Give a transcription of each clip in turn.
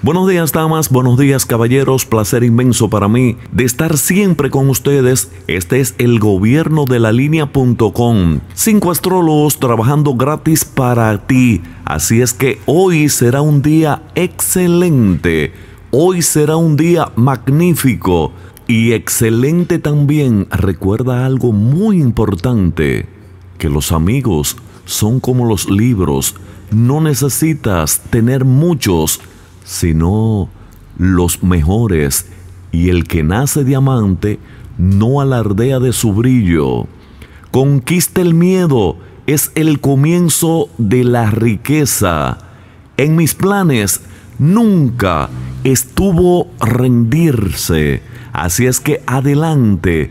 Buenos días damas, buenos días caballeros, placer inmenso para mí de estar siempre con ustedes. Este es el gobierno de la línea.com. Cinco astrólogos trabajando gratis para ti. Así es que hoy será un día excelente. Hoy será un día magnífico. Y excelente también. Recuerda algo muy importante. Que los amigos son como los libros. No necesitas tener muchos sino los mejores, y el que nace diamante no alardea de su brillo. Conquista el miedo, es el comienzo de la riqueza. En mis planes nunca estuvo rendirse. Así es que adelante,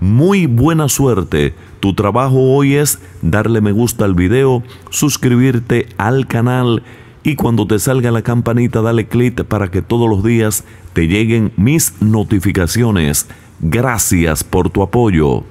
Muy buena suerte. Tu trabajo hoy es darle me gusta al video, suscribirte al canal y cuando te salga la campanita dale clic para que todos los días te lleguen mis notificaciones. Gracias por tu apoyo.